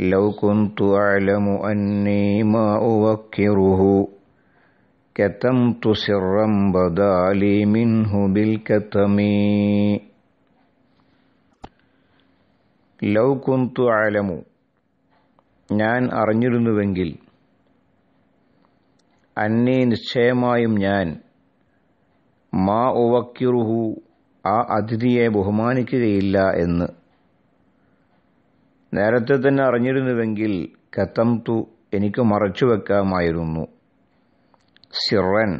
لو كنت أعلم أني ما أوكره كتمت سرا بدا لي منه بالكتم love കുന്തു അലമു ഞാൻ അറിഞ്ഞിരുന്നുവെങ്കിൽ അന്നെ നിശ്ചയമായും ഞാൻ മാ ഉവക്കിറുഹു ആ അതിഥിയെ ബഹുമാനിക്കുകയില്ല എന്ന് നേരത്തെ തന്നെ അറിഞ്ഞിരുന്നുവെങ്കിൽ കത്തംതു എനിക്ക് മറച്ചു വെക്കാമായിരുന്നു സിറൻ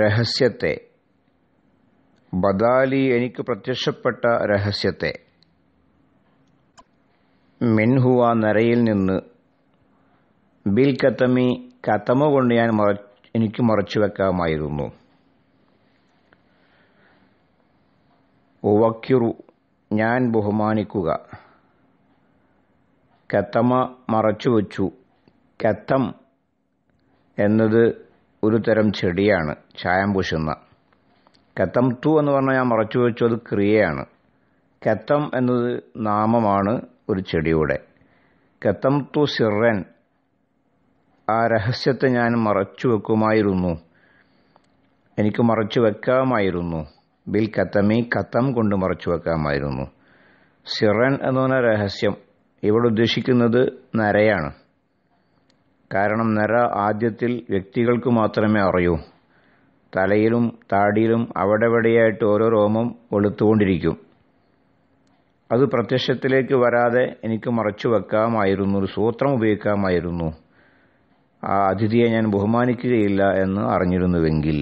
രഹസ്യത്തെ ബദാലി എനിക്ക് പ്രത്യക്ഷപ്പെട്ട രഹസ്യത്തെ മിൻഹുവ നരയിൽ നിന്ന് ബിൽ കത്തമി കത്തമ കൊണ്ട് ഞാൻ എനിക്ക് മറച്ചു വെക്കാമായിരുന്നു ഉവക്കിറു ഞാൻ ബഹുമാനിക്കുക കത്തമ മറച്ചുവെച്ചു കത്തം എന്നത് ഒരു തരം ചെടിയാണ് ചായം പൂശുന്ന കത്തം തു എന്ന് പറഞ്ഞാൽ ഞാൻ മറച്ചു വെച്ചു അത് ക്രിയയാണ് കത്തം എന്നത് നാമമാണ് ഒരു ചെടിയുടെ കത്തം തു സിറൻ ആ രഹസ്യത്തെ ഞാൻ മറച്ചു വെക്കുമായിരുന്നു എനിക്ക് മറച്ചു വെക്കാമായിരുന്നു ബിൽ കത്തമി കത്തം കൊണ്ട് മറച്ചു വെക്കാമായിരുന്നു സിറൻ എന്ന് പറഞ്ഞ രഹസ്യം ഇവിടെ ഉദ്ദേശിക്കുന്നത് നരയാണ് കാരണം നര ആദ്യത്തിൽ വ്യക്തികൾക്ക് മാത്രമേ അറിയൂ തലയിലും താടിയിലും അവിടെവിടെയായിട്ട് ഓരോ രോമം വെളുത്തുകൊണ്ടിരിക്കും അത് പ്രത്യക്ഷത്തിലേക്ക് വരാതെ എനിക്ക് മറച്ചു വെക്കാമായിരുന്നു ഒരു സൂത്രം ഉപയോഗിക്കാമായിരുന്നു ആ അതിഥിയെ ഞാൻ ബഹുമാനിക്കുകയില്ല എന്ന് അറിഞ്ഞിരുന്നുവെങ്കിൽ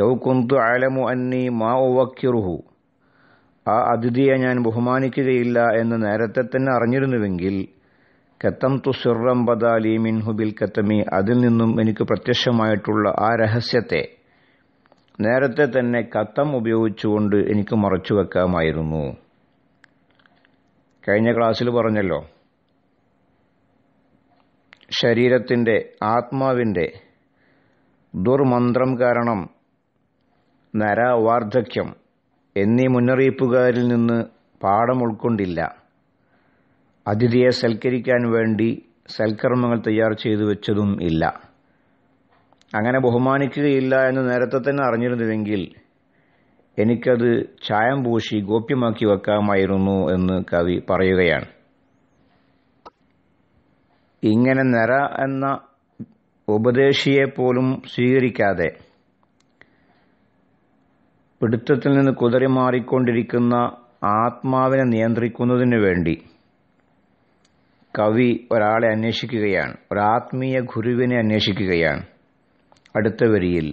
ലൗകുന്തു ആലമു അന്നി മാ ഉവക്കിറുഹു ആ അതിഥിയെ ഞാൻ ബഹുമാനിക്കുകയില്ല എന്ന് നേരത്തെ തന്നെ അറിഞ്ഞിരുന്നുവെങ്കിൽ കത്തം തു സിറം ബദാലി മിൻഹുബിൽ കത്തമി അതിൽ നിന്നും എനിക്ക് പ്രത്യക്ഷമായിട്ടുള്ള ആ രഹസ്യത്തെ നേരത്തെ തന്നെ കത്തം ഉപയോഗിച്ചുകൊണ്ട് എനിക്ക് മറച്ചു വെക്കാമായിരുന്നു കഴിഞ്ഞ ക്ലാസ്സിൽ പറഞ്ഞല്ലോ ശരീരത്തിൻ്റെ ആത്മാവിൻ്റെ ദുർമന്ത്രം കാരണം നരവാർദ്ധക്യം എന്നീ മുന്നറിയിപ്പുകാരിൽ നിന്ന് പാഠം ഉൾക്കൊണ്ടില്ല അതിഥിയെ സൽക്കരിക്കാൻ വേണ്ടി സൽക്കർമ്മങ്ങൾ തയ്യാർ ചെയ്തു വെച്ചതും ഇല്ല അങ്ങനെ ബഹുമാനിക്കുകയില്ല എന്ന് നേരത്തെ തന്നെ അറിഞ്ഞിരുന്നുവെങ്കിൽ എനിക്കത് ചായം പൂശി ഗോപ്യമാക്കി വെക്കാമായിരുന്നു എന്ന് കവി പറയുകയാണ് ഇങ്ങനെ നര എന്ന ഉപദേശിയെ പോലും സ്വീകരിക്കാതെ പിടുത്തത്തിൽ നിന്ന് കുതിറി മാറിക്കൊണ്ടിരിക്കുന്ന ആത്മാവിനെ നിയന്ത്രിക്കുന്നതിനു വേണ്ടി കവി ഒരാളെ അന്വേഷിക്കുകയാണ് ഒരാത്മീയ ഗുരുവിനെ അന്വേഷിക്കുകയാണ് അടുത്ത വരിയിൽ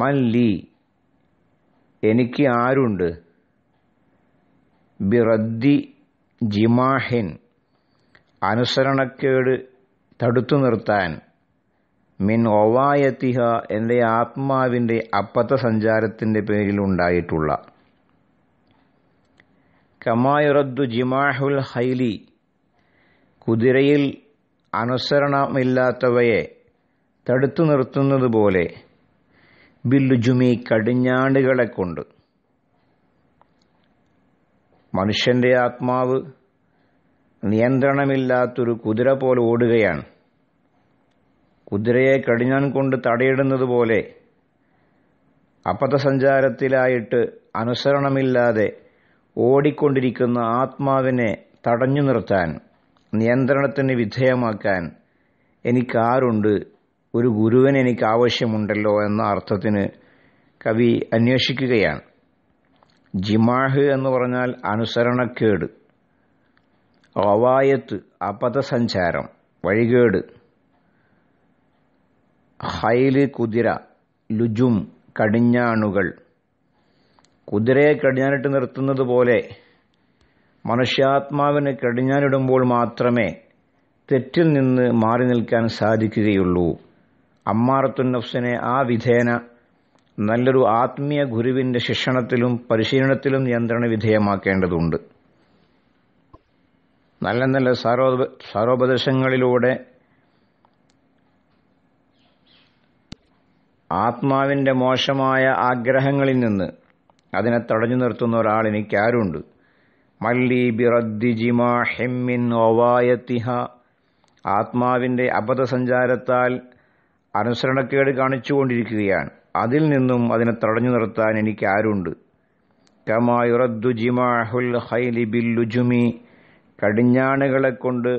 വവായതിഹ എനിക്ക് ആരുണ്ട് ബിറദ്ദി ജിമാഹിൻ അനുസരണക്കേട് തടുത്തു നിർത്താൻ മിൻ ഒവായത്തിഹ എൻ്റെ ആത്മാവിൻ്റെ അപ്പത്ത സഞ്ചാരത്തിൻ്റെ ഉണ്ടായിട്ടുള്ള കമായുറദ്ദു ജിമാഹുൽ ഹൈലി കുതിരയിൽ അനുസരണമില്ലാത്തവയെ തടുത്തു നിർത്തുന്നത് പോലെ ബില്ലുജുമി കടിഞ്ഞാണ്ടുകളെ കൊണ്ട് മനുഷ്യന്റെ ആത്മാവ് നിയന്ത്രണമില്ലാത്തൊരു കുതിര പോലെ ഓടുകയാണ് കുതിരയെ കടിഞ്ഞാൻ കൊണ്ട് തടയിടുന്നത് പോലെ അപഥസഞ്ചാരത്തിലായിട്ട് അനുസരണമില്ലാതെ ഓടിക്കൊണ്ടിരിക്കുന്ന ആത്മാവിനെ തടഞ്ഞു നിർത്താൻ നിയന്ത്രണത്തിന് വിധേയമാക്കാൻ എനിക്കാരുണ്ട് ഒരു ഗുരുവൻ എനിക്ക് ആവശ്യമുണ്ടല്ലോ എന്ന അർത്ഥത്തിന് കവി അന്വേഷിക്കുകയാണ് ജിമാഹ് എന്ന് പറഞ്ഞാൽ അനുസരണക്കേട് റവായത്ത് അപഥസഞ്ചാരം വഴികേട് ഹൈല് കുതിര ലുജും കടിഞ്ഞാണുകൾ കുതിരയെ കടിഞ്ഞാനിട്ട് നിർത്തുന്നത് പോലെ മനുഷ്യാത്മാവിനെ കടിഞ്ഞാനിടുമ്പോൾ മാത്രമേ തെറ്റിൽ നിന്ന് മാറി നിൽക്കാൻ സാധിക്കുകയുള്ളൂ അമ്മാറത്തുൻ നഫ്സിനെ ആ വിധേന നല്ലൊരു ആത്മീയ ഗുരുവിന്റെ ശിക്ഷണത്തിലും പരിശീലനത്തിലും നിയന്ത്രണ വിധേയമാക്കേണ്ടതുണ്ട് നല്ല നല്ല സാരോ സാരോപദേശങ്ങളിലൂടെ ആത്മാവിന്റെ മോശമായ ആഗ്രഹങ്ങളിൽ നിന്ന് അതിനെ തടഞ്ഞു നിർത്തുന്ന ഒരാൾ എനിക്കാരുണ്ട് മല്ലി ബിറദ്ദി ജിമാ ഹെമ്മിൻ ഒവായത്തിഹ ആത്മാവിന്റെ അബദ്ധസഞ്ചാരത്താൽ അനുസരണക്കേട് കാണിച്ചുകൊണ്ടിരിക്കുകയാണ് അതിൽ നിന്നും അതിനെ തടഞ്ഞു നിർത്താൻ എനിക്ക് ആരുണ്ട് കമായുറദ്ദു ജിമാഹുൽ ഹൈലി ബില്ലുജുമി കടിഞ്ഞാണുകളെ കൊണ്ട്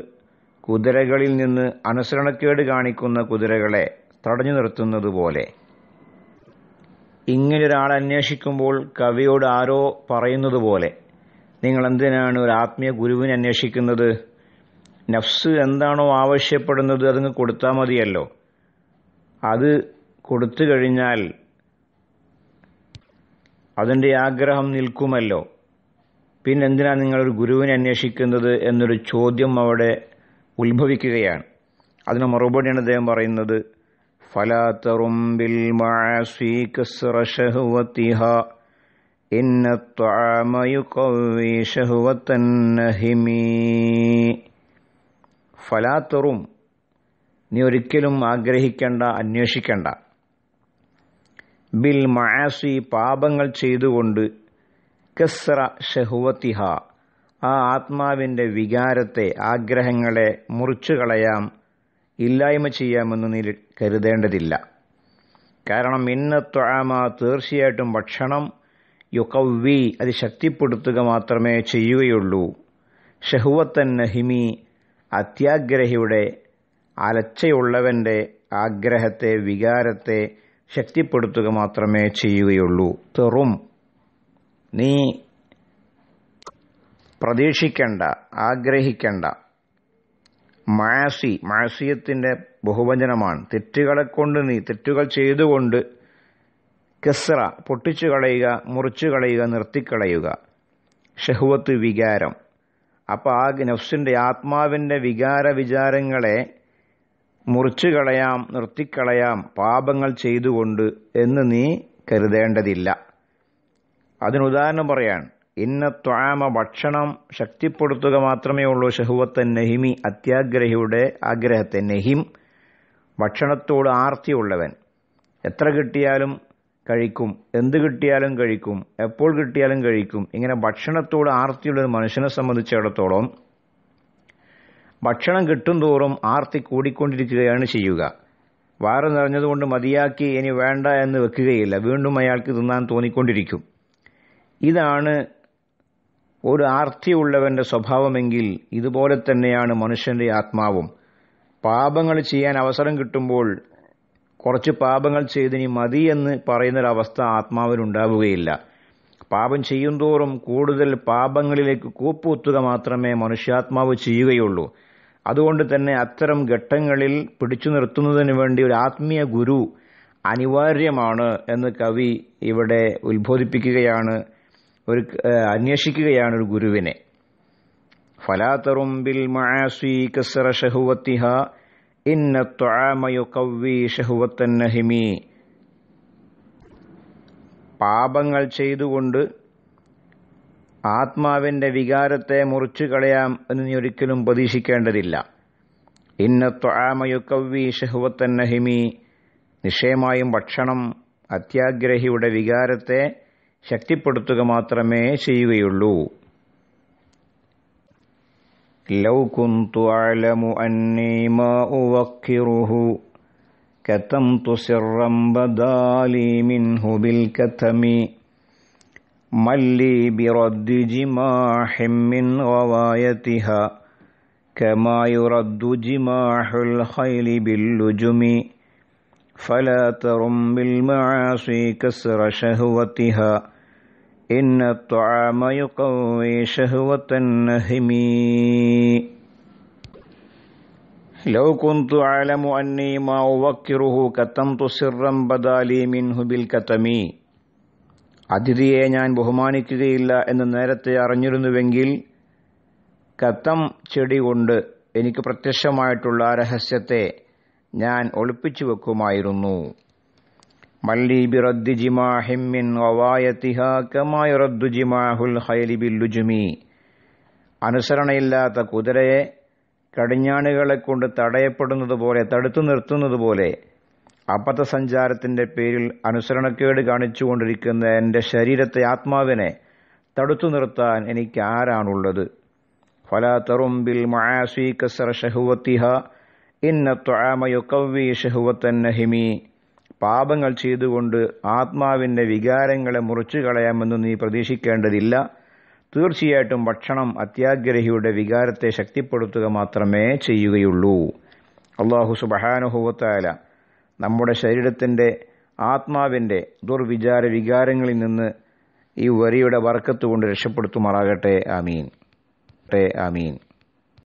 കുതിരകളിൽ നിന്ന് അനുസരണക്കേട് കാണിക്കുന്ന കുതിരകളെ തടഞ്ഞു നിർത്തുന്നത് പോലെ ഇങ്ങനൊരാൾ അന്വേഷിക്കുമ്പോൾ കവിയോട് ആരോ പറയുന്നത് പോലെ നിങ്ങൾ എന്തിനാണ് ഒരു ആത്മീയ ഗുരുവിനെ അന്വേഷിക്കുന്നത് നഫ്സ് എന്താണോ ആവശ്യപ്പെടുന്നത് അതിന് കൊടുത്താൽ മതിയല്ലോ അത് കൊടുത്തു കഴിഞ്ഞാൽ അതിൻ്റെ ആഗ്രഹം നിൽക്കുമല്ലോ പിന്നെന്തിനാ നിങ്ങളൊരു ഗുരുവിനെ അന്വേഷിക്കുന്നത് എന്നൊരു ചോദ്യം അവിടെ ഉത്ഭവിക്കുകയാണ് അതിന് മറുപടിയാണ് അദ്ദേഹം പറയുന്നത് ഫലാത്തറുംബിൽ ഫലാത്തറും നീ ഒരിക്കലും ആഗ്രഹിക്കേണ്ട അന്വേഷിക്കേണ്ട ബിൽ മയാസി പാപങ്ങൾ ചെയ്തുകൊണ്ട് കസ്ര ഷെഹുവത്തിഹ ആ ആത്മാവിൻ്റെ വികാരത്തെ ആഗ്രഹങ്ങളെ മുറിച്ചു കളയാം ഇല്ലായ്മ ചെയ്യാമെന്ന് നീ കരുതേണ്ടതില്ല കാരണം ഇന്ന ത്വാമ തീർച്ചയായിട്ടും ഭക്ഷണം യുക്കവ്വി അത് ശക്തിപ്പെടുത്തുക മാത്രമേ ചെയ്യുകയുള്ളൂ ഷെഹുവത്തൻ നഹിമി അത്യാഗ്രഹിയുടെ അലച്ചയുള്ളവൻ്റെ ആഗ്രഹത്തെ വികാരത്തെ ശക്തിപ്പെടുത്തുക മാത്രമേ ചെയ്യുകയുള്ളൂ തെറും നീ പ്രതീക്ഷിക്കേണ്ട ആഗ്രഹിക്കേണ്ട മാസി മാസിയത്തിൻ്റെ ബഹുവചനമാണ് തെറ്റുകളെ കൊണ്ട് നീ തെറ്റുകൾ ചെയ്തുകൊണ്ട് കെസ്ര പൊട്ടിച്ചു കളയുക മുറിച്ചു കളയുക നിർത്തിക്കളയുക ഷെഹുവത്ത് വികാരം അപ്പോൾ ആ നഫ്സിൻ്റെ ആത്മാവിൻ്റെ വികാര വിചാരങ്ങളെ മുറിച്ചു കളയാം നിർത്തിക്കളയാം പാപങ്ങൾ ചെയ്തുകൊണ്ട് എന്ന് നീ കരുതേണ്ടതില്ല അതിനുദാഹരണം പറയാണ് ഇന്ന ത്വാമ ഭക്ഷണം ശക്തിപ്പെടുത്തുക മാത്രമേ ഉള്ളൂ ഷഹുവത്തൻ നഹിമി അത്യാഗ്രഹിയുടെ ആഗ്രഹത്തെ നഹിം ഭക്ഷണത്തോട് ആർത്തിയുള്ളവൻ എത്ര കിട്ടിയാലും കഴിക്കും എന്ത് കിട്ടിയാലും കഴിക്കും എപ്പോൾ കിട്ടിയാലും കഴിക്കും ഇങ്ങനെ ഭക്ഷണത്തോട് ആർത്തിയുള്ള ഒരു മനുഷ്യനെ സംബന്ധിച്ചിടത്തോളം ഭക്ഷണം കിട്ടും തോറും ആർത്തി കൂടിക്കൊണ്ടിരിക്കുകയാണ് ചെയ്യുക വയറ് നിറഞ്ഞതുകൊണ്ട് മതിയാക്കി ഇനി വേണ്ട എന്ന് വെക്കുകയില്ല വീണ്ടും അയാൾക്ക് തിന്നാൻ തോന്നിക്കൊണ്ടിരിക്കും ഇതാണ് ഒരു ആർത്തിയുള്ളവൻ്റെ സ്വഭാവമെങ്കിൽ ഇതുപോലെ തന്നെയാണ് മനുഷ്യൻ്റെ ആത്മാവും പാപങ്ങൾ ചെയ്യാൻ അവസരം കിട്ടുമ്പോൾ കുറച്ച് പാപങ്ങൾ ചെയ്തിനി മതി എന്ന് പറയുന്നൊരവസ്ഥ ആത്മാവിനുണ്ടാവുകയില്ല പാപം തോറും കൂടുതൽ പാപങ്ങളിലേക്ക് കൂപ്പുത്തുക മാത്രമേ മനുഷ്യാത്മാവ് ചെയ്യുകയുള്ളൂ അതുകൊണ്ട് തന്നെ അത്തരം ഘട്ടങ്ങളിൽ പിടിച്ചു നിർത്തുന്നതിന് വേണ്ടി ഒരു ആത്മീയ ഗുരു അനിവാര്യമാണ് എന്ന് കവി ഇവിടെ ഉത്ബോധിപ്പിക്കുകയാണ് ഒരു അന്വേഷിക്കുകയാണ് ഒരു ഗുരുവിനെ ഫലാതറും ബിൽ മആസി ഷഹുവത്തിഹ പാപങ്ങൾ ചെയ്തുകൊണ്ട് ആത്മാവിന്റെ വികാരത്തെ മുറിച്ചു കളയാം എന്ന് നീ ഒരിക്കലും പ്രതീക്ഷിക്കേണ്ടതില്ല ഇന്നത്വാമയുക്കവ്വി ഷെഹുവത്തൻ നഹിമി നിശ്ചയമായും ഭക്ഷണം അത്യാഗ്രഹിയുടെ വികാരത്തെ ശക്തിപ്പെടുത്തുക മാത്രമേ ചെയ്യുകയുള്ളൂ ലൗ അലമു അന്നീമ ഉവക്കിറുഹു من لي برد جماح من غوايتها كما يرد جماح الخيل باللجم فلا ترم بالمعاصي كسر شهوتها إن الطعام يقوي شهوة النهم لو كنت أعلم أني ما أوكره كتمت سرا بدا لي منه بالكتم അതിഥിയെ ഞാൻ ബഹുമാനിക്കുകയില്ല എന്ന് നേരത്തെ അറിഞ്ഞിരുന്നുവെങ്കിൽ കത്തം ചെടി കൊണ്ട് എനിക്ക് പ്രത്യക്ഷമായിട്ടുള്ള രഹസ്യത്തെ ഞാൻ ഒളിപ്പിച്ചു വെക്കുമായിരുന്നു കമായി അനുസരണയില്ലാത്ത കുതിരയെ കടിഞ്ഞാണുകളെ കൊണ്ട് തടയപ്പെടുന്നതുപോലെ തടുത്തു നിർത്തുന്നതുപോലെ പോലെ അബദ്ധസഞ്ചാരത്തിൻ്റെ പേരിൽ അനുസരണക്കേട് കാണിച്ചുകൊണ്ടിരിക്കുന്ന എൻ്റെ ശരീരത്തെ ആത്മാവിനെ തടുത്തു നിർത്താൻ എനിക്ക് ആരാണുള്ളത് ഫല തറുംബിൽ മയാസി ഇന്ന നഹിമി പാപങ്ങൾ ചെയ്തുകൊണ്ട് ആത്മാവിൻ്റെ വികാരങ്ങളെ മുറിച്ചു കളയാമെന്ന് നീ പ്രതീക്ഷിക്കേണ്ടതില്ല തീർച്ചയായിട്ടും ഭക്ഷണം അത്യാഗ്രഹിയുടെ വികാരത്തെ ശക്തിപ്പെടുത്തുക മാത്രമേ ചെയ്യുകയുള്ളൂ അള്ളാഹു സുബഹാനുഭവത്തായാലും നമ്മുടെ ശരീരത്തിൻ്റെ ആത്മാവിൻ്റെ ദുർവിചാര വികാരങ്ങളിൽ നിന്ന് ഈ വരിയുടെ വർക്കത്തുകൊണ്ട് രക്ഷപ്പെടുത്തുമാറാകട്ടെ ആമീൻ ആമീൻ